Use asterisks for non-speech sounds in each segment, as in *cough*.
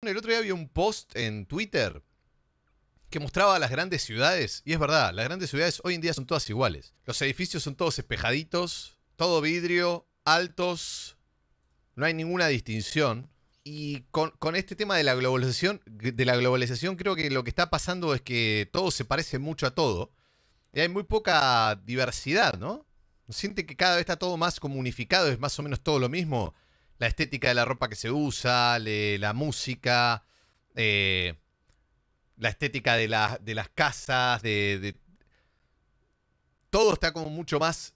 El otro día había un post en Twitter que mostraba las grandes ciudades, y es verdad, las grandes ciudades hoy en día son todas iguales. Los edificios son todos espejaditos, todo vidrio, altos, no hay ninguna distinción. Y con, este tema de la globalización, de la globalización, creo que lo que está pasando es que todo se parece mucho a todo. Y hay muy poca diversidad, ¿no? Siente que cada vez está todo más comunicado, es más o menos todo lo mismo la estética de la ropa que se usa, la música, eh, la estética de, de las casas, de, Todo está como mucho más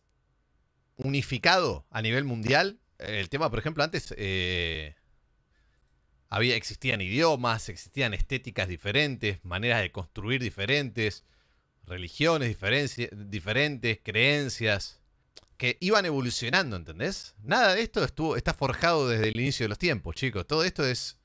unificado a nivel mundial. El tema, por ejemplo, antes eh, había, existían idiomas, existían estéticas diferentes, maneras de construir diferentes, religiones diferentes, creencias que iban evolucionando, ¿entendés? Nada de esto estuvo, está forjado desde el inicio de los tiempos, chicos. Todo esto es.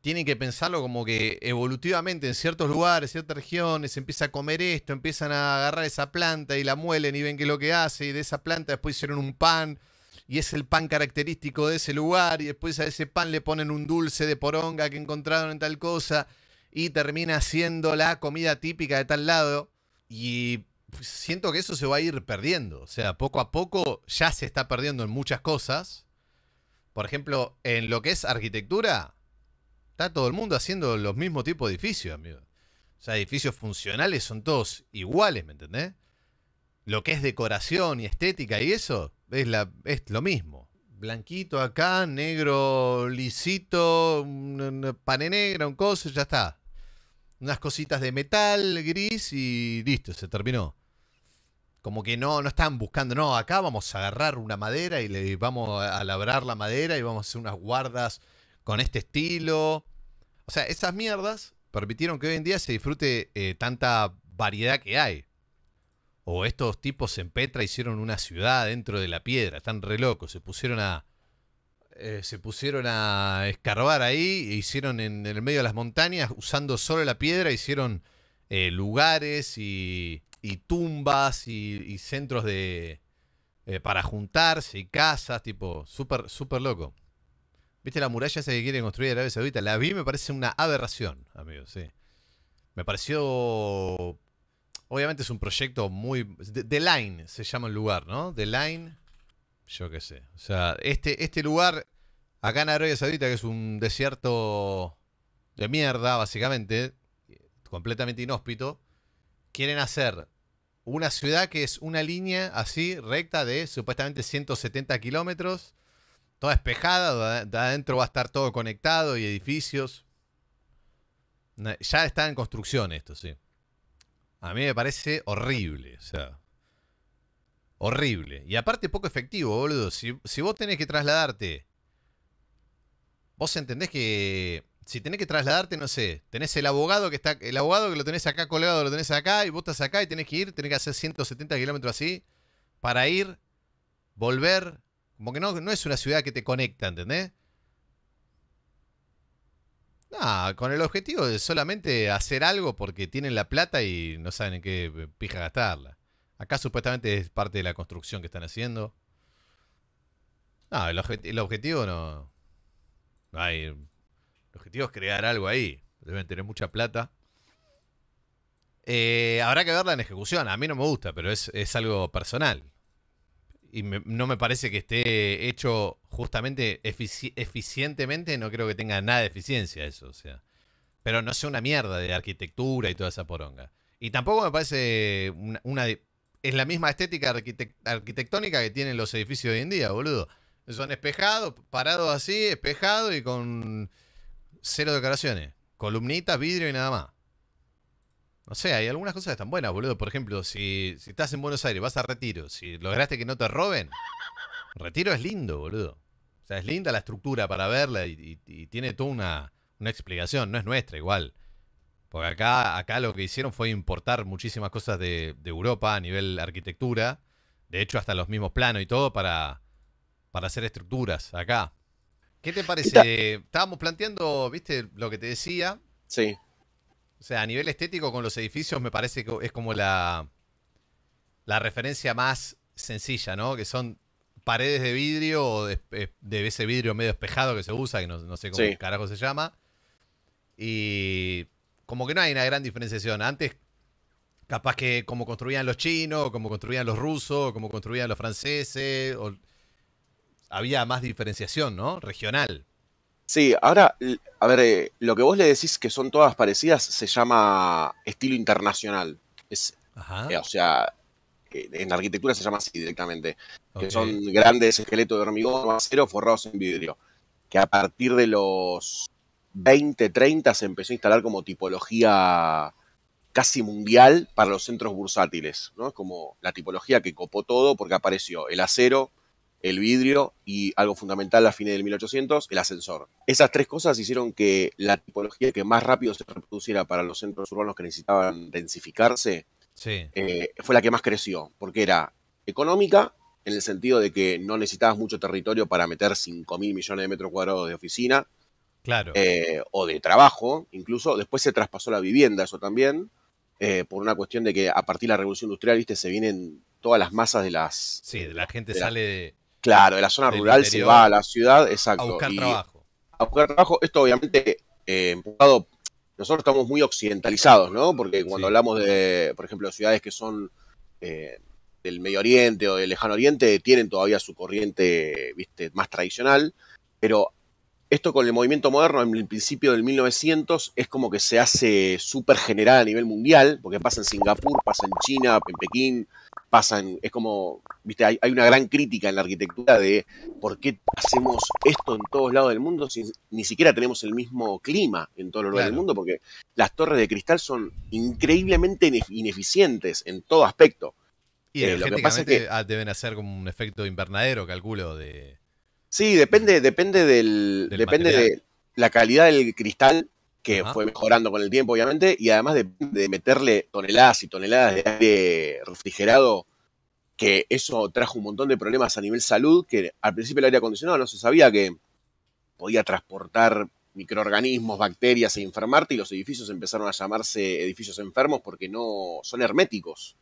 Tienen que pensarlo como que evolutivamente en ciertos lugares, ciertas regiones, empieza a comer esto, empiezan a agarrar esa planta y la muelen y ven qué es lo que hace, y de esa planta después hicieron un pan, y es el pan característico de ese lugar, y después a ese pan le ponen un dulce de poronga que encontraron en tal cosa, y termina siendo la comida típica de tal lado, y pues, siento que eso se va a ir perdiendo. O sea, poco a poco ya se está perdiendo en muchas cosas. Por ejemplo, en lo que es arquitectura, está todo el mundo haciendo los mismos tipos de edificios, amigo. O sea, edificios funcionales son todos iguales, ¿me entendés? Lo que es decoración y estética y eso es, la, es lo mismo. Blanquito acá, negro lisito, pane negro un coso, ya está unas cositas de metal gris y listo, se terminó. Como que no, no estaban buscando, no, acá vamos a agarrar una madera y le vamos a labrar la madera y vamos a hacer unas guardas con este estilo. O sea, esas mierdas permitieron que hoy en día se disfrute eh, tanta variedad que hay. O estos tipos en Petra hicieron una ciudad dentro de la piedra, están re locos, se pusieron a. Eh, se pusieron a escarbar ahí, e hicieron en, el medio de las montañas, usando solo la piedra, hicieron eh, lugares y y tumbas y, centros de eh, para juntarse y casas, tipo, súper, súper loco. ¿Viste la muralla esa que quieren construir Arabia Saudita? La vi, me parece una aberración, amigo, sí. Me pareció... Obviamente es un proyecto muy... The Line se llama el lugar, ¿no? The Line, yo qué sé. O sea, este, este lugar, acá en Arabia Saudita, que es un desierto de mierda, básicamente, completamente inhóspito, quieren hacer una ciudad que es una línea así recta de supuestamente 170 kilómetros, toda espejada, de adentro va a estar todo conectado y edificios. Ya está en construcción esto, sí. A mí me parece horrible, o sea. Horrible. Y aparte poco efectivo, boludo. Si, si vos tenés que trasladarte, vos entendés que si tenés que trasladarte, no sé, tenés el abogado que está, el abogado que lo tenés acá colgado, lo tenés acá y vos estás acá y tenés que ir, tenés que hacer 170 kilómetros así para ir, volver, como que no, no es una ciudad que te conecta, ¿entendés? No, con el objetivo de solamente hacer algo porque tienen la plata y no saben en qué pija gastarla. Acá supuestamente es parte de la construcción que están haciendo. No, el, el objetivo no. No hay el objetivo es crear algo ahí. Deben tener mucha plata. Eh, habrá que verla en ejecución. A mí no me gusta, pero es, algo personal. Y no me parece que esté hecho justamente eficientemente. No creo que tenga nada de eficiencia eso. O sea. Pero no sé una mierda de arquitectura y toda esa poronga. Y tampoco me parece una. es la misma estética arquitectónica que tienen los edificios de hoy en día, boludo. Son espejados, parados así, espejados y con cero decoraciones, Columnitas, vidrio y nada más. No sé, hay algunas cosas que están buenas, boludo. Por ejemplo, si, estás en Buenos Aires, vas a retiro. Si lograste que no te roben, retiro es lindo, boludo. O sea, es linda la estructura para verla y, tiene toda una, explicación. No es nuestra igual. Porque acá, acá lo que hicieron fue importar muchísimas cosas de, Europa a nivel arquitectura. De hecho, hasta los mismos planos y todo para, para hacer estructuras acá. ¿Qué te parece? Estábamos planteando, viste, lo que te decía. Sí. O sea, a nivel estético con los edificios me parece que es como la, la referencia más sencilla, ¿no? Que son paredes de vidrio o de, eh, ese vidrio medio espejado que se usa, que no, sé cómo carajo se llama. Y como que no hay una gran diferenciación. Antes, capaz que como construían los chinos, como construían los rusos, como construían los franceses, había más diferenciación, ¿no? Regional. Sí, ahora, a ver, eh, lo que vos le decís que son todas parecidas se llama estilo internacional. Es, eh, o sea, en arquitectura se llama así directamente. Que son grandes esqueletos de hormigón o acero forrados en vidrio. Que a partir de los 20, 30 se empezó a instalar como tipología casi mundial para los centros bursátiles. ¿no? Es como la tipología que copó todo porque apareció el acero, el vidrio y algo fundamental a fines del 1800, el ascensor. Esas tres cosas hicieron que la tipología que más rápido se reproduciera para los centros urbanos que necesitaban densificarse eh, fue la que más creció, porque era económica en el sentido de que no necesitabas mucho territorio para meter 5.000 mil millones de metros cuadrados de oficina claro. Eh, o de trabajo, incluso después se traspasó la vivienda, eso también. Eh, por una cuestión de que a partir de la revolución industrial, viste, se vienen todas las masas de las... Sí, de la gente sale de Claro, de la zona rural se va a la ciudad, exacto. A buscar trabajo. A buscar trabajo. Esto obviamente eh, Nosotros estamos muy occidentalizados, ¿no? Porque cuando hablamos de, por ejemplo, ciudades que son eh, del Medio Oriente o del Lejano Oriente, tienen todavía su corriente, viste, más tradicional. Pero esto con el movimiento moderno en el principio del 1900 es como que se hace súper general a nivel mundial, porque pasa en Singapur, pasa en China, en Pekín, pasan, es como, viste, hay, una gran crítica en la arquitectura de por qué hacemos esto en todos lados del mundo si ni siquiera tenemos el mismo clima en todos los lugares del mundo, porque las torres de cristal son increíblemente ineficientes en todo aspecto. Y eh, lo que pasa es que ah, deben hacer como un efecto invernadero, calculo, de... Sí, depende, depende del, depende de la calidad del cristal que fue mejorando con el tiempo, obviamente, y además de, meterle toneladas y toneladas de aire refrigerado, que eso trajo un montón de problemas a nivel salud, que al principio el aire acondicionado no se sabía que podía transportar microorganismos, bacterias e enfermarte, y los edificios empezaron a llamarse edificios enfermos porque no son herméticos.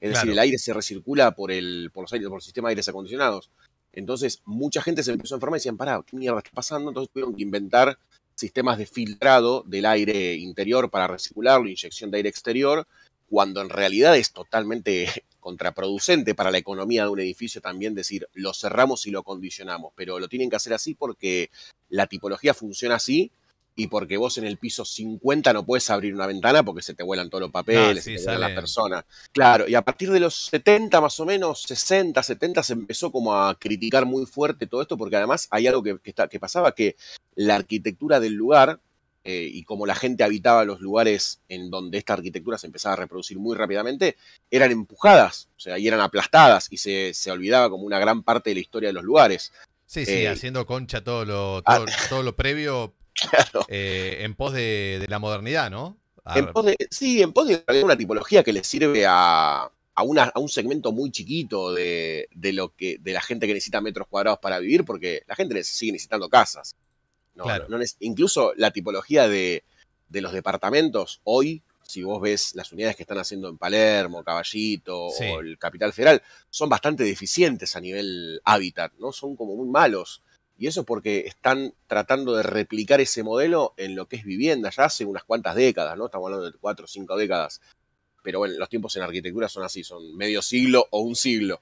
Es decir, el aire se recircula por el, por los aires, por el sistema de aires acondicionados. Entonces, mucha gente se empezó a enfermar y decían, pará, ¿qué mierda está pasando? Entonces tuvieron que inventar sistemas de filtrado del aire interior para reciclarlo, inyección de aire exterior, cuando en realidad es totalmente *laughs* contraproducente para la economía de un edificio también decir lo cerramos y lo condicionamos, pero lo tienen que hacer así porque la tipología funciona así y porque vos en el piso 50 no puedes abrir una ventana porque se te vuelan todos los papeles, se las personas. Claro, y a partir de los 70 más o menos, 60, 70, se empezó como a criticar muy fuerte todo esto porque además hay algo que, pasaba, que la arquitectura del lugar eh, y como la gente habitaba los lugares en donde esta arquitectura se empezaba a reproducir muy rápidamente, eran empujadas, o sea, y eran aplastadas y se, olvidaba como una gran parte de la historia de los lugares. Sí, sí, eh, haciendo concha todo lo, ah, todo lo previo eh, en pos de, la modernidad, ¿no? En sí, en pos de una tipología que le sirve a, a, una, a un segmento muy chiquito de, de, lo que, de la gente que necesita metros cuadrados para vivir, porque la gente sigue necesitando casas. No, incluso la tipología de, los departamentos hoy, si vos ves las unidades que están haciendo en Palermo, Caballito o el Capital Federal, son bastante deficientes a nivel hábitat, ¿no? Son como muy malos. Y eso porque están tratando de replicar ese modelo en lo que es vivienda ya hace unas cuantas décadas, ¿no? Estamos hablando de cuatro o cinco décadas. Pero bueno, los tiempos en arquitectura son así, son medio siglo o un siglo.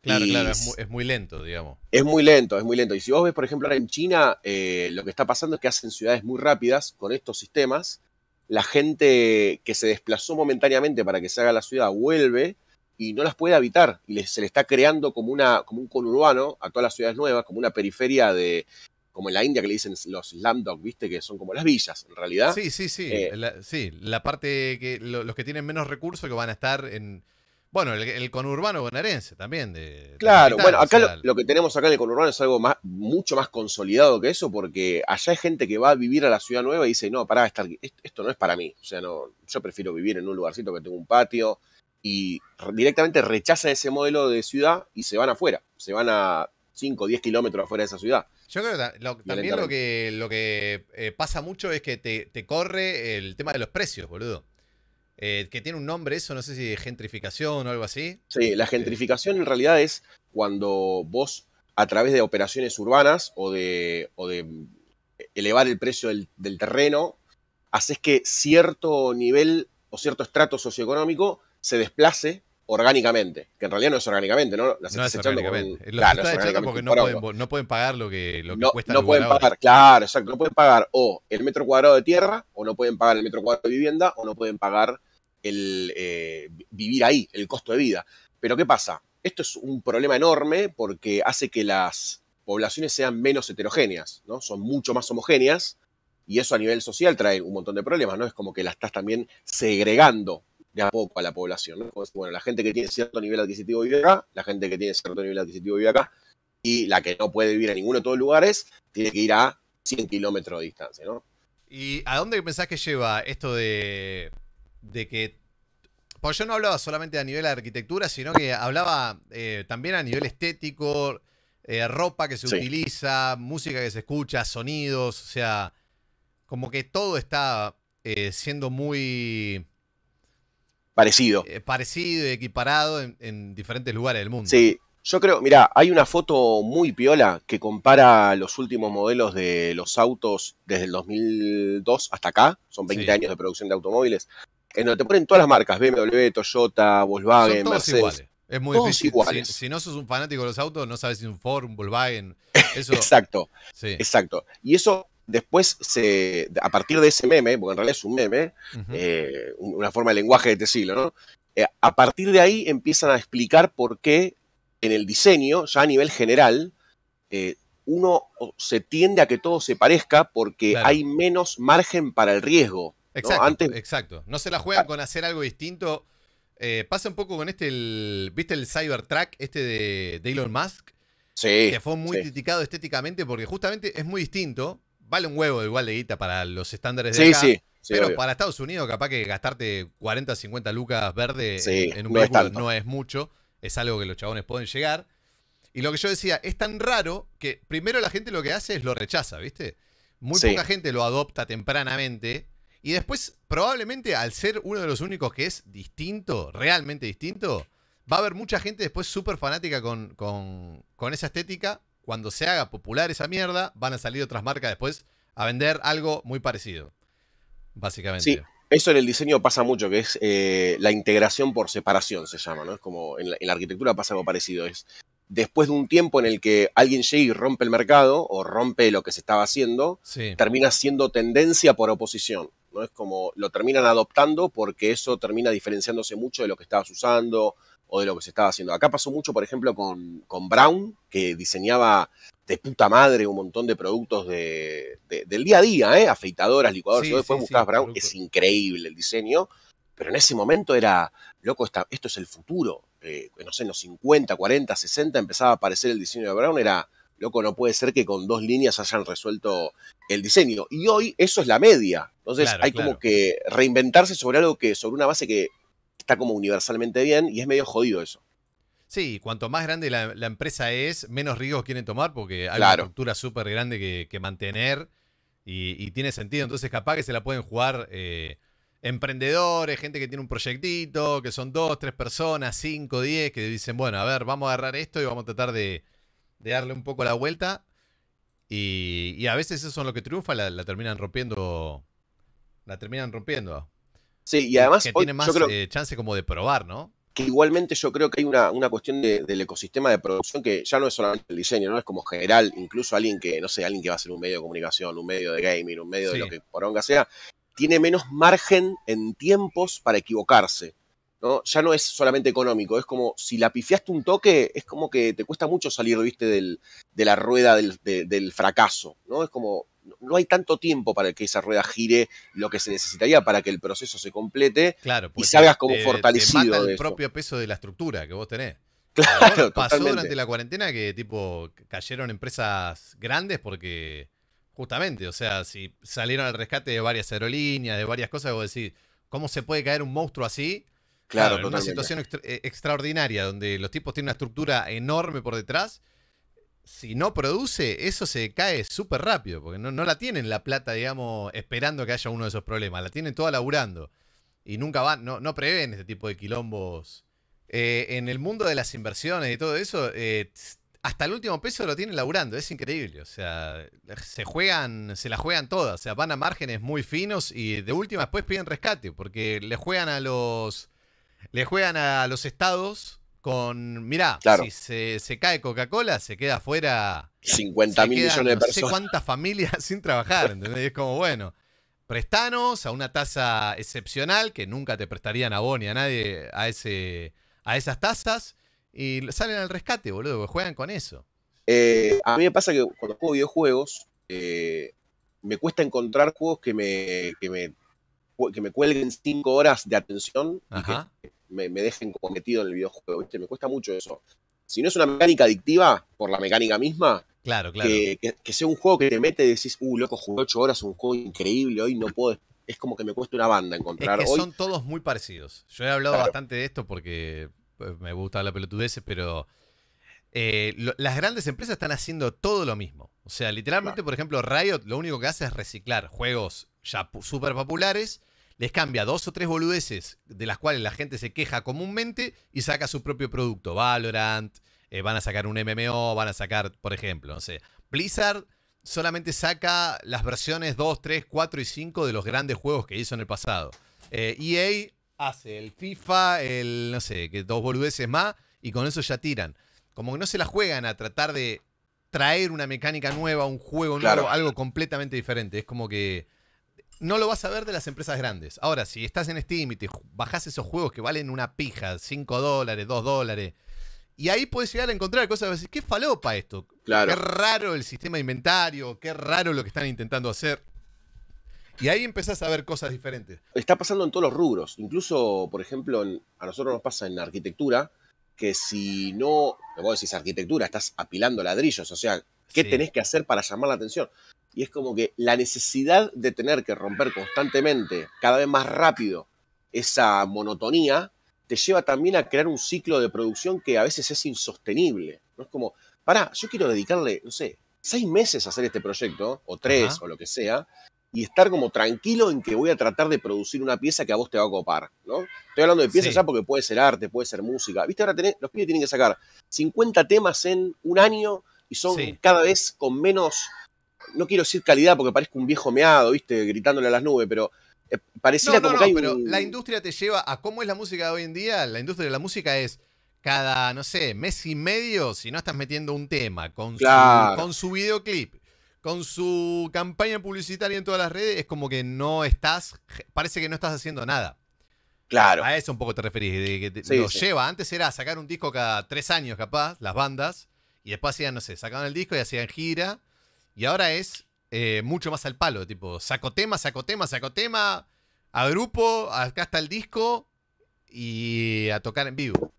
Claro, claro, es muy, lento, digamos. Es muy lento, es muy lento. Y si vos ves, por ejemplo, ahora en China, eh, lo que está pasando es que hacen ciudades muy rápidas con estos sistemas. La gente que se desplazó momentáneamente para que se haga la ciudad vuelve y no las puede habitar. Y se le está creando como, una, como un conurbano a todas las ciudades nuevas, como una periferia de, como en la India que le dicen los Lambdog, ¿viste? Que son como las villas, en realidad. Sí, sí, sí. Eh, sí, la parte que los que tienen menos recursos que van a estar en. Bueno, el, conurbano bonaerense también. De, claro, bueno, acá lo, que tenemos acá en el conurbano es algo más, mucho más consolidado que eso, porque allá hay gente que va a vivir a la ciudad nueva y dice, no, pará, esto no es para mí. O sea, no, yo prefiero vivir en un lugarcito que tenga un patio, y directamente rechaza ese modelo de ciudad y se van afuera, se van a 5 o 10 kilómetros afuera de esa ciudad. Yo creo que también lo que, lo que eh, pasa mucho es que te, corre el tema de los precios, boludo. Eh, que tiene un nombre eso, no sé si gentrificación o algo así. Sí, la eh, gentrificación en realidad es cuando vos a través de operaciones urbanas o de, de elevar el precio del terreno, haces que cierto nivel o cierto estrato socioeconómico se desplace orgánicamente, que en realidad no es orgánicamente, ¿no? no es orgánicamente. claro, porque no pueden, pagar lo que, lo no, No pueden pagar, claro, exacto. No pueden pagar o el metro cuadrado de tierra, o no pueden pagar el metro cuadrado de vivienda, o no pueden pagar el eh, vivir ahí, el costo de vida. Pero ¿qué pasa? Esto es un problema enorme porque hace que las poblaciones sean menos heterogéneas, ¿no? Son mucho más homogéneas y eso a nivel social trae un montón de problemas, ¿no? Es como que las estás también segregando de a poco a la población. ¿no? Bueno, la gente que tiene cierto nivel adquisitivo vive acá, la gente que tiene cierto nivel adquisitivo vive acá, y la que no puede vivir en ninguno de todos los lugares tiene que ir a 100 kilómetros de distancia, ¿no? ¿Y a dónde pensás que lleva esto de, de que... Pues yo no hablaba solamente a nivel de arquitectura, sino que hablaba eh, también a nivel estético, eh, ropa que se utiliza, música que se escucha, sonidos, o sea, como que todo está eh, siendo muy Parecido. Eh, parecido y equiparado en, diferentes lugares del mundo. Sí, yo creo, mira, hay una foto muy piola que compara los últimos modelos de los autos desde el 2002 hasta acá, son 20 años de producción de automóviles, en donde te ponen todas las marcas, BMW, Toyota, Volkswagen, son todos Mercedes. Es muy difícil. Si, no sos un fanático de los autos, no sabes si es un Ford, un Volkswagen. *laughs* Eso... exacto. Sí. Exacto. Y eso después, se, a partir de ese meme, porque en realidad es un meme, eh, una forma de lenguaje de estilo ¿no? Eh, a partir de ahí empiezan a explicar por qué en el diseño, ya a nivel general, eh, uno se tiende a que todo se parezca porque hay menos margen para el riesgo. Exacto, ¿no? exacto. No se la juegan con hacer algo distinto. pasa un poco con este, el, ¿viste el Cybertruck este de, Elon Musk? Sí, que fue muy criticado estéticamente porque justamente es muy distinto, vale un huevo igual de guita para los estándares de sí, acá, sí, pero para Estados Unidos capaz que gastarte 40, 50 lucas verde en, un no no es mucho, es algo que los chabones pueden llegar. Y lo que yo decía, es tan raro que primero la gente lo que hace es lo rechaza, ¿viste? Muy poca gente lo adopta tempranamente y después probablemente al ser uno de los únicos que es distinto, realmente distinto, va a haber mucha gente después súper fanática con, con esa estética cuando se haga popular esa mierda, van a salir otras marcas después a vender algo muy parecido. Básicamente. Sí, eso en el diseño pasa mucho, que es eh, la integración por separación, se llama, ¿no? Es como en la, arquitectura pasa algo parecido. Es después de un tiempo en el que alguien llega y rompe el mercado o rompe lo que se estaba haciendo, termina siendo tendencia por oposición. ¿no? Es como lo terminan adoptando porque eso termina diferenciándose mucho de lo que estabas usando, o de lo que se estaba haciendo. Acá pasó mucho, por ejemplo, con, con Brown, que diseñaba de puta madre un montón de productos del día a día, ¿eh? afeitadoras, licuadoras. después Brown, es increíble el diseño, pero en ese momento era, loco, esto es el futuro. Eh, no sé, en los 50, 40, 60 empezaba a aparecer el diseño de Brown, era, loco, no puede ser que con dos líneas hayan resuelto el diseño. Y hoy eso es la media. Entonces hay como que reinventarse sobre algo que, sobre una base que está como universalmente bien y es medio jodido eso. Sí, cuanto más grande la, empresa es, menos riesgos quieren tomar porque hay una estructura súper grande que, mantener y, tiene sentido. Entonces, capaz que se la pueden jugar eh, emprendedores, gente que tiene un proyectito, que son dos, tres personas, cinco, diez, que dicen, bueno, a ver, vamos a agarrar esto y vamos a tratar de, darle un poco la vuelta. Y, a veces eso son lo que triunfa, la terminan rompiendo. La terminan rompiendo. Sí, y además. Que tiene más eh, chance como de probar, ¿no? Que igualmente yo creo que hay una, cuestión del ecosistema de producción que ya no es solamente el diseño, ¿no? Es como general, incluso alguien que, no sé, alguien que va a ser un medio de comunicación, un medio de gaming, un medio de lo que poronga sea, tiene menos margen en tiempos para equivocarse. Ya no es solamente económico, es como si la pifiaste un toque, es como que te cuesta mucho salir, viste, de la rueda del, fracaso, ¿no? Es como, no hay tanto tiempo para que esa rueda gire lo que se necesitaría para que el proceso se complete claro, y salgas como te, fortalecido. Te el propio peso de la estructura que vos tenés. Claro, *laughs* pasó durante la cuarentena que tipo cayeron empresas grandes porque justamente, o sea, si salieron al rescate de varias aerolíneas, de varias cosas, vos decís, ¿cómo se puede caer un monstruo así? Claro, una situación eh, extraordinaria donde los tipos tienen una estructura enorme por detrás. Si no produce, eso se cae súper rápido, porque no, la tienen la plata, digamos, esperando que haya uno de esos problemas, la tienen toda laburando. Y nunca van, no, no prevén este tipo de quilombos. Eh, en el mundo de las inversiones y todo eso, eh, hasta el último peso lo tienen laburando, es increíble. O sea, se juegan, se la juegan todas, o sea, van a márgenes muy finos y de última después piden rescate, porque le juegan a los le juegan a los estados con, mirá, si se, cae Coca-Cola, se queda afuera 50 mil millones de personas. No sé cuántas familias *laughs* sin trabajar, ¿entendés? Y es como, bueno, prestanos a una tasa excepcional que nunca te prestarían a vos ni a nadie a, ese, a esas tasas y salen al rescate, boludo, juegan con eso. Eh, a mí me pasa que cuando juego videojuegos, eh, me cuesta encontrar juegos que me, me, que me cuelguen cinco horas de atención. Ajá me, dejen como metido en el videojuego, Me cuesta mucho eso. Si no es una mecánica adictiva, por la mecánica misma, claro, claro. Que, sea un juego que te mete y decís, uh, loco, jugué 8 horas, un juego increíble, hoy no puedo *laughs* es como que me cuesta una banda encontrar. son todos muy parecidos. Yo he hablado bastante de esto porque eh, me gusta la pelotudez, pero eh, las grandes empresas están haciendo todo lo mismo. O sea, literalmente, por ejemplo, Riot lo único que hace es reciclar juegos ya súper populares les cambia dos o tres boludeces de las cuales la gente se queja comúnmente y saca su propio producto. Valorant, eh, van a sacar un MMO, van a sacar, por ejemplo, no sé. Blizzard solamente saca las versiones 2, 3, 4 y 5 de los grandes juegos que hizo en el pasado. EA eh, e hace el FIFA, el, no sé, que dos boludeces más y con eso ya tiran. Como que no se la juegan a tratar de traer una mecánica nueva, un juego nuevo, algo completamente diferente. Es como que no lo vas a ver de las empresas grandes. Ahora, si estás en Steam y te bajás esos juegos que valen una pija, 5 dólares, 2 dólares, y ahí puedes llegar a encontrar cosas, decir, qué falopa esto. Claro. Qué raro el sistema de inventario, qué raro lo que están intentando hacer. Y ahí empezás a ver cosas diferentes. Está pasando en todos los rubros. Incluso, por ejemplo, a nosotros nos pasa en arquitectura que si no, vos decís arquitectura, estás apilando ladrillos, o sea, ¿qué tenés que hacer para llamar la atención? Y es como que la necesidad de tener que romper constantemente, cada vez más rápido, esa monotonía, te lleva también a crear un ciclo de producción que a veces es insostenible. No es como, pará, yo quiero dedicarle, no sé, seis meses a hacer este proyecto, o tres, o lo que sea, y estar como tranquilo en que voy a tratar de producir una pieza que a vos te va a copar, ¿no? Estoy hablando de piezas ya porque puede ser arte, puede ser música. Viste, ahora tenés, los pibes tienen que sacar 50 temas en un año y son cada vez con menos no quiero decir calidad porque parezco un viejo meado, ¿viste? Gritándole a las nubes, pero eh, parecía como pero la industria te lleva a cómo es la música de hoy en día. La industria de la música es cada, no sé, mes y medio, si no estás metiendo un tema con, su, con su videoclip, con su campaña publicitaria en todas las redes, es como que no estás, parece que no estás haciendo nada. Claro. A eso un poco te referís, de que lo lleva. Antes era sacar un disco cada tres años, capaz, las bandas, y después hacían, no sé, sacaban el disco y hacían gira, y ahora es eh, mucho más al palo, tipo, saco tema, saco tema, saco tema, agrupo, acá está el disco y a tocar en vivo.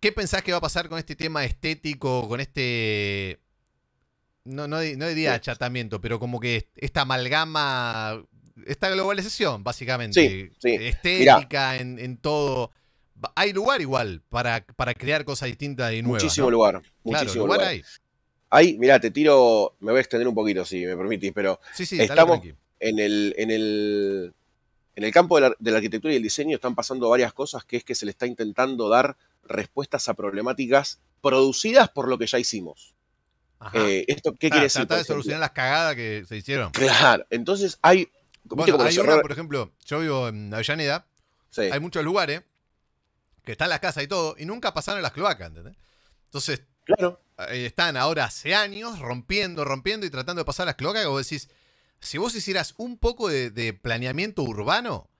¿Qué pensás que va a pasar con este tema estético, con este... No, no, no diría achatamiento, pero como que esta amalgama, esta globalización, básicamente, sí, sí. estética en, todo hay lugar igual para, crear cosas distintas y nuevas. Muchísimo lugar. Muchísimo lugar. lugar hay. Ahí, mirá, te tiro, me voy a extender un poquito si me permitís, pero sí, sí, estamos en el, en el, en el campo de la, arquitectura y el diseño están pasando varias cosas, que es que se le está intentando dar respuestas a problemáticas producidas por lo que ya hicimos. Eh, ¿Esto qué quiere decir? Tratar de solucionar las cagadas que se hicieron. Claro, entonces hay... Bueno, hay por ejemplo, yo vivo en Avellaneda, hay muchos lugares que están las casas y todo, y nunca pasaron las cloacas, ¿entendés? Entonces eh, están ahora hace años rompiendo, rompiendo y tratando de pasar las cloacas. Vos decís, si vos hicieras un poco de, planeamiento urbano,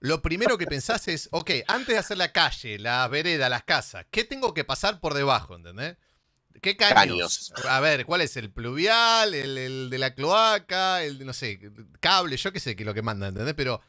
lo primero que pensás es, ok, antes de hacer la calle, la vereda, las casas, ¿qué tengo que pasar por debajo? ¿Entendés? ¿Qué caños? A ver, ¿cuál es el pluvial, el, de la cloaca, el, de, no sé, cable, yo qué sé, que lo que manda, ¿entendés? Pero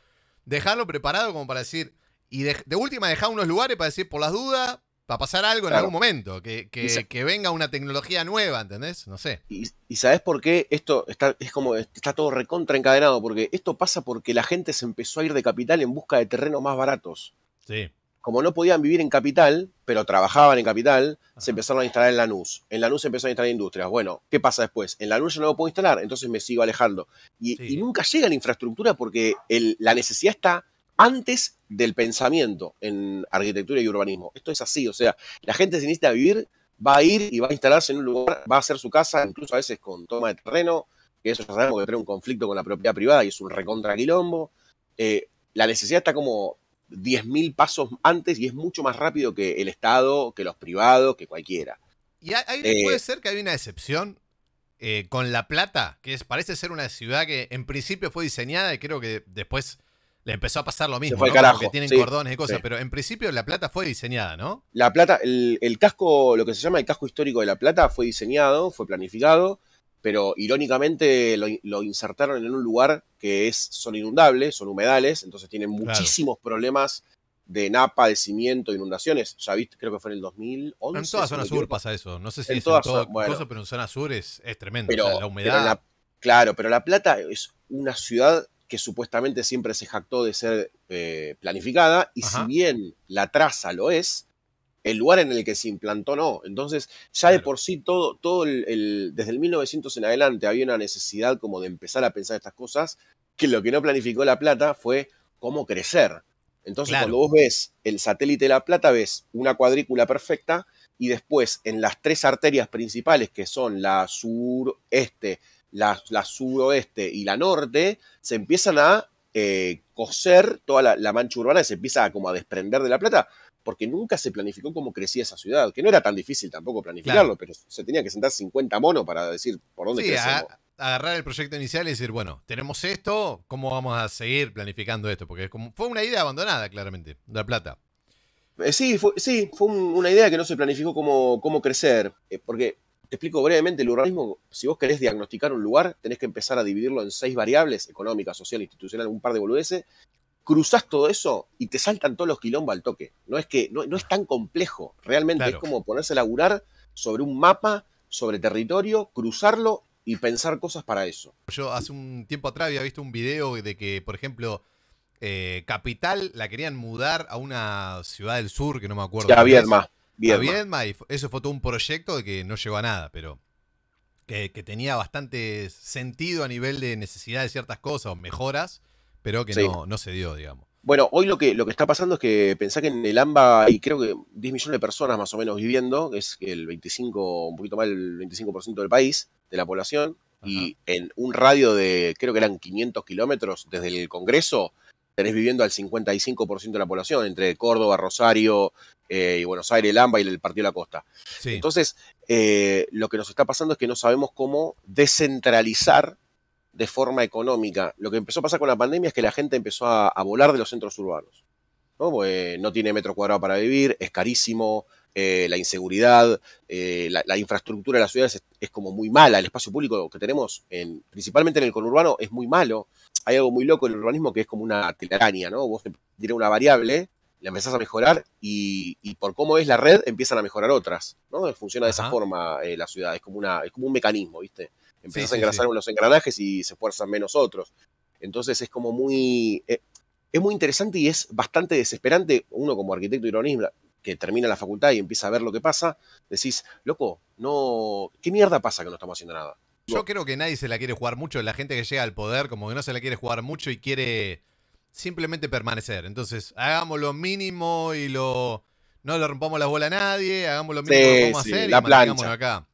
dejarlo preparado como para decir, y de última dejar unos lugares para decir, por las dudas, Va a pasar algo en algún momento, que, que, venga una tecnología nueva, ¿entendés? No sé. Y, y sabes por qué esto está, es como está todo recontraencadenado, porque esto pasa porque la gente se empezó a ir de capital en busca de terrenos más baratos. Sí. Como no podían vivir en capital, pero trabajaban en capital, se empezaron a instalar en Lanús. En Lanús se empezó a instalar industrias. Bueno, ¿qué pasa después? En Lanús yo no lo puedo instalar, entonces me sigo alejando. Y, nunca llega la infraestructura porque la necesidad está antes del pensamiento en arquitectura y urbanismo. Esto es así, o sea, la gente se a vivir va a ir y va a instalarse en un lugar, va a hacer su casa, incluso a veces con toma de terreno, que eso ya sabemos que trae un conflicto con la propiedad privada y es un recontraquilombo. Eh, la necesidad está como 10.000 pasos antes y es mucho más rápido que el Estado, que los privados, que cualquiera. ¿Y ahí eh, puede ser que haya una excepción eh, con La Plata, que parece ser una ciudad que en principio fue diseñada y creo que después le empezó a pasar lo mismo. Fue tienen cordones y cosas, pero en principio La Plata fue diseñada, ¿no? La Plata, el, casco, lo que se llama el casco histórico de La Plata fue diseñado, fue planificado, pero irónicamente lo, insertaron en un lugar que es, son inundables, son humedales, entonces tienen muchísimos problemas de napa, de cimiento, inundaciones. Ya viste, creo que fue en el 2011. En toda zona sur pasa eso. No sé si es todo zona, pero en zona sur es, tremendo. la humedad. claro, pero La Plata es una ciudad que supuestamente siempre se jactó de ser eh, planificada, y si bien la traza lo es, el lugar en el que se implantó no. Entonces, ya de por sí, todo, todo el, desde el 1900 en adelante había una necesidad como de empezar a pensar estas cosas, que lo que no planificó La Plata fue cómo crecer. Entonces, cuando vos ves el satélite de La Plata, ves una cuadrícula perfecta y después en las tres arterias principales, que son la sur, este la, la sudoeste y la norte, se empiezan a eh, coser toda la, mancha urbana y se empieza como a desprender de La Plata, porque nunca se planificó cómo crecía esa ciudad, que no era tan difícil tampoco planificarlo, pero se tenía que sentar 50 monos para decir por dónde sí, agarrar el proyecto inicial y decir, bueno, tenemos esto, ¿cómo vamos a seguir planificando esto? Porque fue una idea abandonada, claramente, La Plata. Eh, sí, fue, sí, fue una idea que no se planificó cómo, cómo crecer, eh, porque te explico brevemente, el urbanismo, si vos querés diagnosticar un lugar, tenés que empezar a dividirlo en seis variables, económica, social, institucional, un par de boludeces, cruzás todo eso y te saltan todos los quilombos al toque. No es que, no, es tan complejo, realmente es como ponerse a laburar sobre un mapa, sobre territorio, cruzarlo y pensar cosas para eso. Yo hace un tiempo atrás había visto un video de que, por ejemplo, eh, Capital la querían mudar a una ciudad del sur, que no me acuerdo. Ya, más. Bien, eso fue todo un proyecto que no llegó a nada, pero que, tenía bastante sentido a nivel de necesidad de ciertas cosas o mejoras, pero que no, se dio, digamos. Bueno, hoy lo que, lo que está pasando es que pensá que en el AMBA hay creo que 10 millones de personas más o menos viviendo, que es el 25, un poquito más del 25% del país, de la población, y en un radio de creo que eran 500 kilómetros desde el Congreso, tenés viviendo al 55% de la población, entre Córdoba, Rosario, eh, y Buenos Aires, el AMBA y el Partido de la Costa. Entonces, eh, lo que nos está pasando es que no sabemos cómo descentralizar de forma económica. Lo que empezó a pasar con la pandemia es que la gente empezó a, volar de los centros urbanos. ¿no? no tiene metro cuadrado para vivir, es carísimo, eh, la inseguridad, la, infraestructura de las ciudades es, como muy mala, el espacio público que tenemos, en, principalmente en el conurbano, es muy malo. Hay algo muy loco en el urbanismo que es como una telaraña, ¿no? Vos tiene una variable la empezás a mejorar y, por cómo es la red empiezan a mejorar otras, ¿no? Funciona de esa forma eh, la ciudad, es como, una, es como un mecanismo, ¿viste? Empezás a engrasar unos engranajes y se esfuerzan menos otros. Entonces es como muy... Eh, es muy interesante y es bastante desesperante, uno como arquitecto ironista, que termina la facultad y empieza a ver lo que pasa, decís, loco, no, ¿qué mierda pasa que no estamos haciendo nada? Yo creo que nadie se la quiere jugar mucho, la gente que llega al poder como que no se la quiere jugar mucho y quiere simplemente permanecer. Entonces, hagamos lo mínimo y lo. No le rompamos la bola a nadie, hagamos lo mínimo y lo podemos hacer la plancha. acá.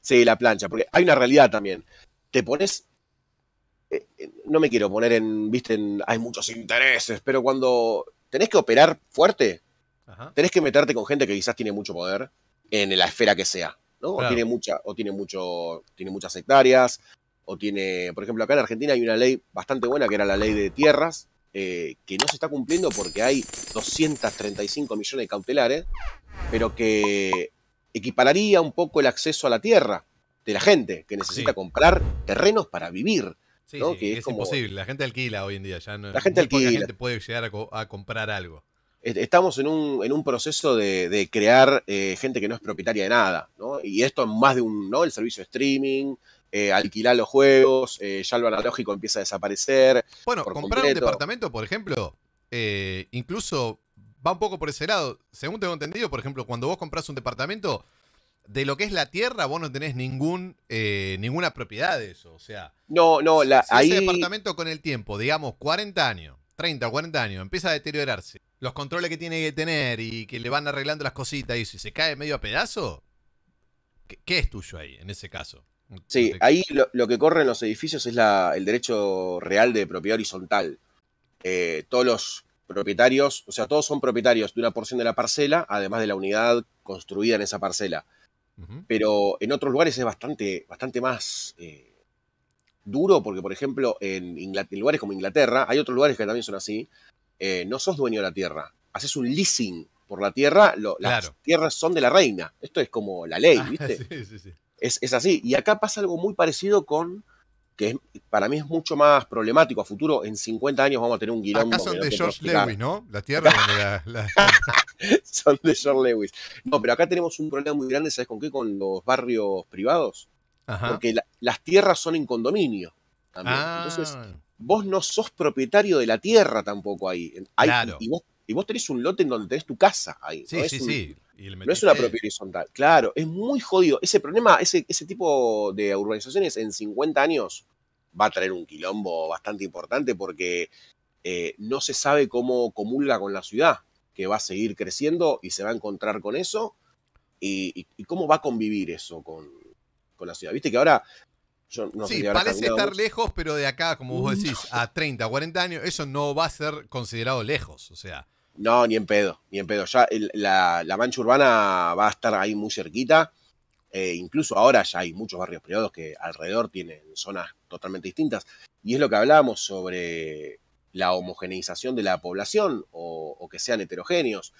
Sí, la plancha, porque hay una realidad también. Te pones. Eh, eh, no me quiero poner en. Viste, hay muchos intereses, pero cuando tenés que operar fuerte, tenés que meterte con gente que quizás tiene mucho poder en la esfera que sea. O tiene mucha, o tiene mucho, tiene muchas hectáreas, o tiene, por ejemplo, acá en Argentina hay una ley bastante buena que era la ley de tierras, eh, que no se está cumpliendo porque hay 235 millones de cautelares, pero que equipararía un poco el acceso a la tierra de la gente que necesita comprar terrenos para vivir. Sí, es, imposible. La gente alquila hoy en día. Ya no, la gente alquila. puede llegar a, comprar algo. Estamos en un, proceso de, crear eh, gente que no es propietaria de nada. ¿no? Y esto es más de un. ¿no? El servicio de streaming, eh, alquilar los juegos, eh, ya lo analógico empieza a desaparecer. Bueno, comprar un departamento, por ejemplo, eh, incluso va un poco por ese lado. Según tengo entendido, por ejemplo, cuando vos compras un departamento, de lo que es la tierra, vos no tenés ningún, ninguna propiedad de eso. O sea, no, no, la, si ese departamento con el tiempo, digamos 40 años, 30 40 años, empieza a deteriorarse. Los controles que tiene que tener y que le van arreglando las cositas y si se cae medio a pedazo, qué es tuyo ahí en ese caso? Sí, ahí lo, que corre en los edificios es la, el derecho real de propiedad horizontal. Eh, todos los propietarios, o sea, todos son propietarios de una porción de la parcela, además de la unidad construida en esa parcela. Pero en otros lugares es bastante, bastante más eh, duro, porque, por ejemplo, en, lugares como Inglaterra, hay otros lugares que también son así, eh, no sos dueño de la tierra, haces un leasing por la tierra, las tierras son de la reina. Esto es como la ley, *laughs* ah, ¿viste? sí, sí, sí. Es, es, así. Y acá pasa algo muy parecido con, que para mí es mucho más problemático a futuro. En 50 años vamos a tener un guirón. Acá son de George Lewis, ¿no? La tierra *laughs* son de George Lewis. No, pero acá tenemos un problema muy grande, ¿sabes con qué? Con los barrios privados. Porque las tierras son en condominio. También. Ah. Entonces, vos no sos propietario de la tierra tampoco ahí. Hay, claro. y, vos, y vos tenés un lote en donde tenés tu casa ahí. Sí, ¿no? sí, sí. no es una propia horizontal. Claro, es muy jodido. Ese problema, ese, ese tipo de urbanizaciones en 50 años va a traer un quilombo bastante importante porque eh, no se sabe cómo comulga con la ciudad, que va a seguir creciendo y se va a encontrar con eso. Y, cómo va a convivir eso con, la ciudad. Viste que ahora sí, parece estar lejos, pero de acá, como vos decís, a 30, 40 años, eso no va a ser considerado lejos. O sea, no, ni en pedo, ni en pedo. Ya la, mancha urbana va a estar ahí muy cerquita. Eh, incluso ahora ya hay muchos barrios privados que alrededor tienen zonas totalmente distintas. Y es lo que hablábamos sobre la homogeneización de la población o, que sean heterogéneos.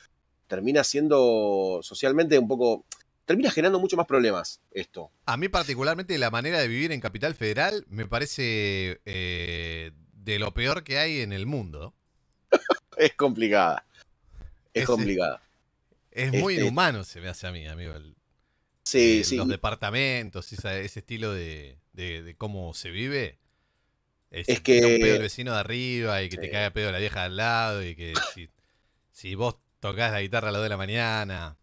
Termina siendo socialmente un poco termina generando mucho más problemas esto. A mí particularmente la manera de vivir en Capital Federal me parece eh, de lo peor que hay en el mundo. *laughs* es complicada. Es, complicada. Es este muy inhumano, se me hace a mí, amigo. sí, eh, sí. Los departamentos, ese estilo de, cómo se vive. Es, es que. Un pedo el vecino de arriba y que te caiga pedo la vieja al lado y que si, vos tocás la guitarra a las 2 de la mañana.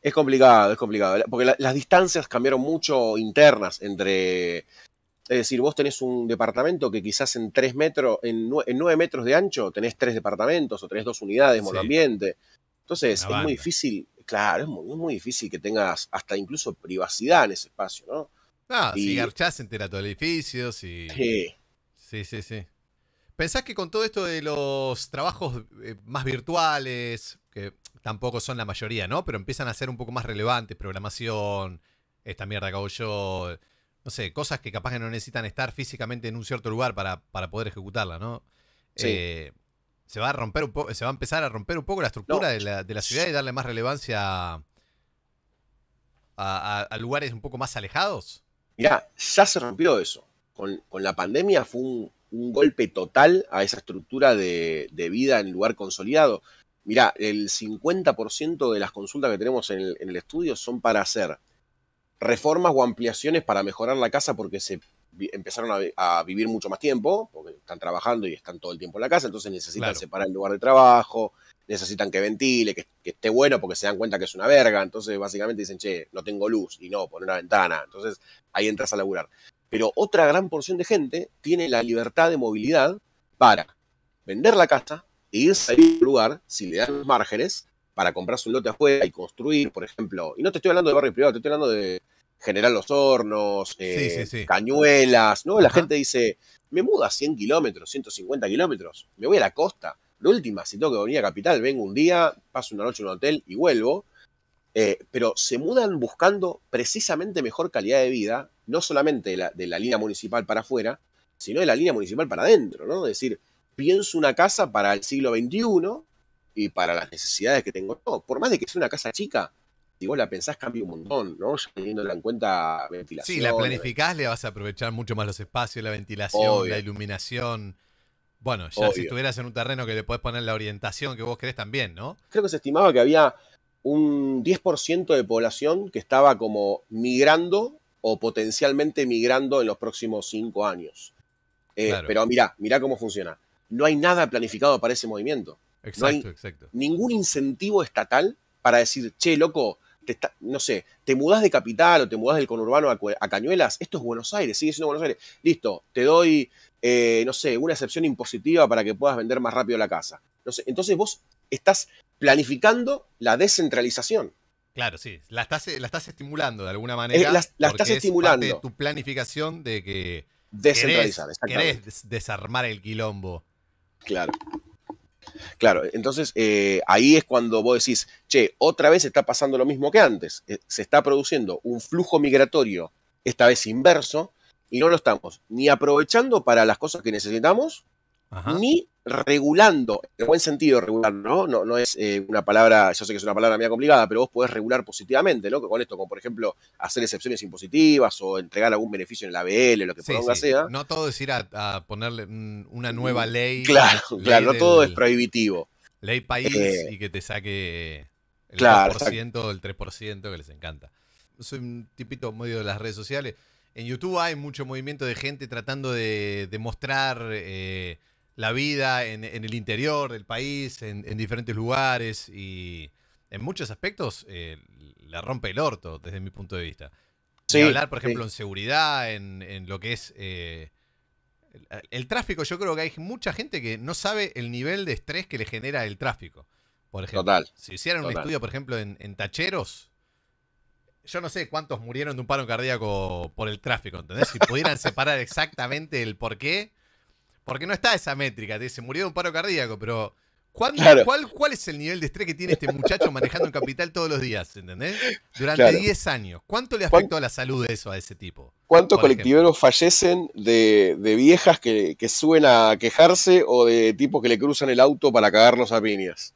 Es complicado, es complicado. Porque las distancias cambiaron mucho internas entre es decir, vos tenés un departamento que quizás en tres metros, en, 9 metros de ancho, tenés tres departamentos o tenés dos unidades ambiente. Entonces, es muy difícil, claro, es muy, difícil que tengas hasta incluso privacidad en ese espacio, ¿no? Ah, y... si garchás entera todo el edificio, si... Sí. Sí, sí, sí. ¿Pensás que con todo esto de los trabajos eh, más virtuales, que tampoco son la mayoría, ¿no? Pero empiezan a ser un poco más relevantes, programación, esta mierda que hago yo, no sé, cosas que capaz que no necesitan estar físicamente en un cierto lugar para, poder ejecutarla, ¿no? Eh, se va a romper se va a empezar a romper un poco la estructura de, la, ciudad y darle más relevancia a, lugares un poco más alejados. Mirá, ya se rompió eso. Con, la pandemia fue un, golpe total a esa estructura de, vida en lugar consolidado. Mirá, el 50% de las consultas que tenemos en el estudio son para hacer reformas o ampliaciones para mejorar la casa porque se empezaron a, vivir mucho más tiempo, porque están trabajando y están todo el tiempo en la casa, entonces necesitan separar el lugar de trabajo, necesitan que ventile, que, esté bueno porque se dan cuenta que es una verga, entonces básicamente dicen, che, no tengo luz, y no, poner una ventana, entonces ahí entras a laburar. Pero otra gran porción de gente tiene la libertad de movilidad para vender la casa e irse a un lugar si le dan los márgenes para comprarse un lote afuera y construir, por ejemplo. Y no te estoy hablando de barrio privado, te estoy hablando de generar Los Hornos, eh, Cañuelas, ¿no? La gente dice, me mudo a 100 kilómetros, 150 kilómetros, me voy a la costa. La última, si tengo que venir a Capital, vengo un día, paso una noche en un hotel y vuelvo. Eh, pero se mudan buscando precisamente mejor calidad de vida, no solamente de la, línea municipal para afuera, sino de la línea municipal para adentro, ¿no? Es decir, pienso una casa para el siglo XXI y para las necesidades que tengo por más de que sea una casa chica, si vos la pensás, cambia un montón, ¿no? Ya teniéndola en cuenta ventilación. Sí, la eh. planificás, le vas a aprovechar mucho más los espacios, la ventilación, la iluminación. Bueno, ya si estuvieras en un terreno que le podés poner la orientación que vos querés también, ¿no? Creo que se estimaba que había un 10% de población que estaba como migrando o potencialmente migrando en los próximos 5 años. Eh, pero mirá, mirá cómo funciona. No hay nada planificado para ese movimiento. Exacto, exacto. Ningún incentivo estatal para decir, che, loco, no sé, te mudás de capital o te mudás del conurbano a, Cañuelas, esto es Buenos Aires, sigue siendo Buenos Aires. Listo, te doy, eh, no sé, una excepción impositiva para que puedas vender más rápido la casa. No entonces vos estás planificando la descentralización. Claro, sí, la estás, la estás estimulando de alguna eh, manera. la, estás estimulando. tu planificación de que. Descentralizar, querés desarmar el quilombo. Claro. Claro, entonces eh, ahí es cuando vos decís, che, otra vez está pasando lo mismo que antes. Eh, se está produciendo un flujo migratorio, esta vez inverso, y no lo estamos ni aprovechando para las cosas que necesitamos, ni regulando, en buen sentido regular, ¿no? No, es eh, una palabra, yo sé que es una palabra media complicada, pero vos podés regular positivamente, ¿no? Con esto, como por ejemplo hacer excepciones impositivas o entregar algún beneficio en la ABL, lo que sea. No todo es ir a, ponerle una nueva mm, ley. Claro, claro, no todo es prohibitivo. Ley país eh, y que te saque el 2% o el 3% que les encanta. Soy un tipito medio de las redes sociales. En YouTube hay mucho movimiento de gente tratando de, mostrar... Eh, la vida en, el interior del país, en, diferentes lugares y en muchos aspectos eh, la rompe el orto desde mi punto de vista. hablar, por ejemplo, en seguridad, en, lo que es eh, el, tráfico, yo creo que hay mucha gente que no sabe el nivel de estrés que le genera el tráfico. Por ejemplo, si hicieran un estudio, por ejemplo, en, tacheros, yo no sé cuántos murieron de un paro cardíaco por el tráfico, ¿entendés? Si pudieran separar exactamente el por qué, porque no está esa métrica, te dice, murió de un paro cardíaco, pero cuál, es el nivel de estrés que tiene este muchacho manejando el capital todos los días, ¿entendés? Durante 10 años. ¿Cuánto le afectó a la salud de eso a ese tipo? ¿Cuántos colectiveros fallecen de, viejas que, que, suben a quejarse o de tipos que le cruzan el auto para cagarnos a piñas?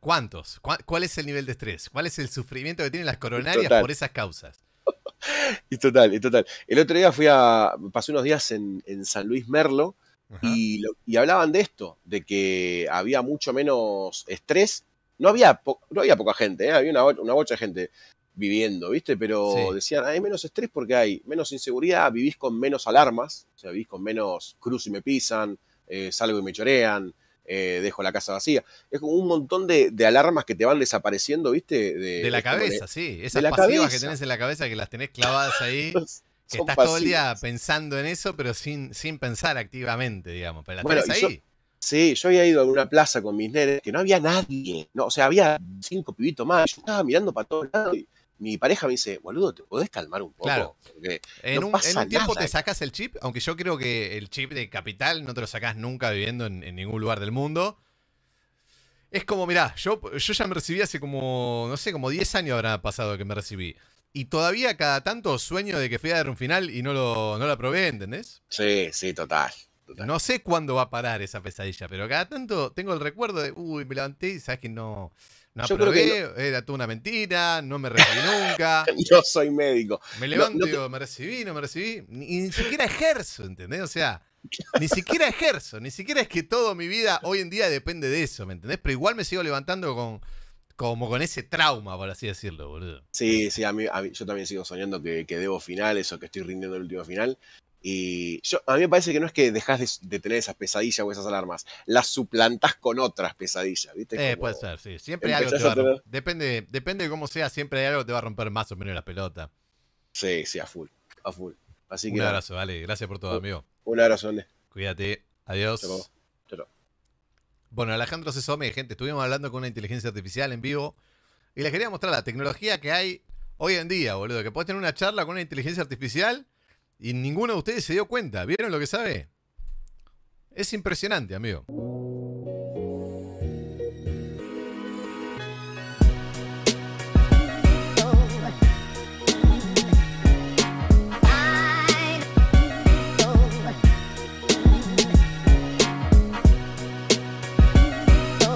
¿Cuántos? ¿Cuál, es el nivel de estrés? ¿Cuál es el sufrimiento que tienen las coronarias por esas causas? *laughs* y total, y total. El otro día fui a. pasé unos días en San Luis Merlo y, hablaban de esto, de que había mucho menos estrés. No había, no había poca gente, ¿eh? había una, una bocha de gente viviendo, ¿viste? Pero decían, hay menos estrés porque hay menos inseguridad, vivís con menos alarmas, o sea, vivís con menos cruz y me pisan, eh, salgo y me chorean, eh, dejo la casa vacía. Es como un montón de, alarmas que te van desapareciendo, ¿viste? De, la cabeza, sí. Esas pasivas que tenés en la cabeza que las tenés clavadas ahí. *laughs* estás todo el día pensando en eso, pero sin, sin pensar activamente, digamos. Pero la ahí. sí, yo había ido a una plaza con mis nenes que no había nadie. No, o sea, había cinco pibitos más. Yo estaba mirando para todos lados y mi pareja me dice, boludo, ¿te podés calmar un poco? Claro. en, un, tiempo te sacas el chip, aunque yo creo que el chip de capital no te lo sacás nunca viviendo en, ningún lugar del mundo. Es como, mirá, yo, yo ya me recibí hace como, no sé, como 10 años habrá pasado que me recibí y todavía cada tanto sueño de que fui a dar un final y no lo, no la probé, ¿entendés? Sí, sí, total. No sé cuándo va a parar esa pesadilla, pero cada tanto tengo el recuerdo de, uy, me levanté y sabes que no, no aprobé, era toda una mentira, no me recibí nunca. *laughs* Yo soy médico. Me levanto me recibí, no me recibí, y ni siquiera ejerzo, ¿entendés? O sea, ni siquiera ejerzo, ni siquiera es que toda mi vida hoy en día depende de eso, ¿me entendés? Pero igual me sigo levantando con como con ese trauma, por así decirlo, boludo. Sí, sí, yo también sigo soñando que, debo finales o que estoy rindiendo el último final. Y yo, a mí me parece que no es que dejas de, tener esas pesadillas o esas alarmas, las suplantas con otras pesadillas, ¿viste? eh, puede ser, sí. Siempre hay algo que te va a depende, depende de cómo sea, siempre hay algo que te va a romper más o menos la pelota. Sí, sí, a full, a full. Así que, Un abrazo, vale. Gracias por todo, amigo. Un abrazo, Ale. Cuídate. Adiós. Bueno, Alejandro Sesome, gente, estuvimos hablando con una inteligencia artificial en vivo y les quería mostrar la tecnología que hay hoy en día, boludo. Que podés tener una charla con una inteligencia artificial y ninguno de ustedes se dio cuenta. ¿Vieron lo que sabe? Es impresionante, amigo.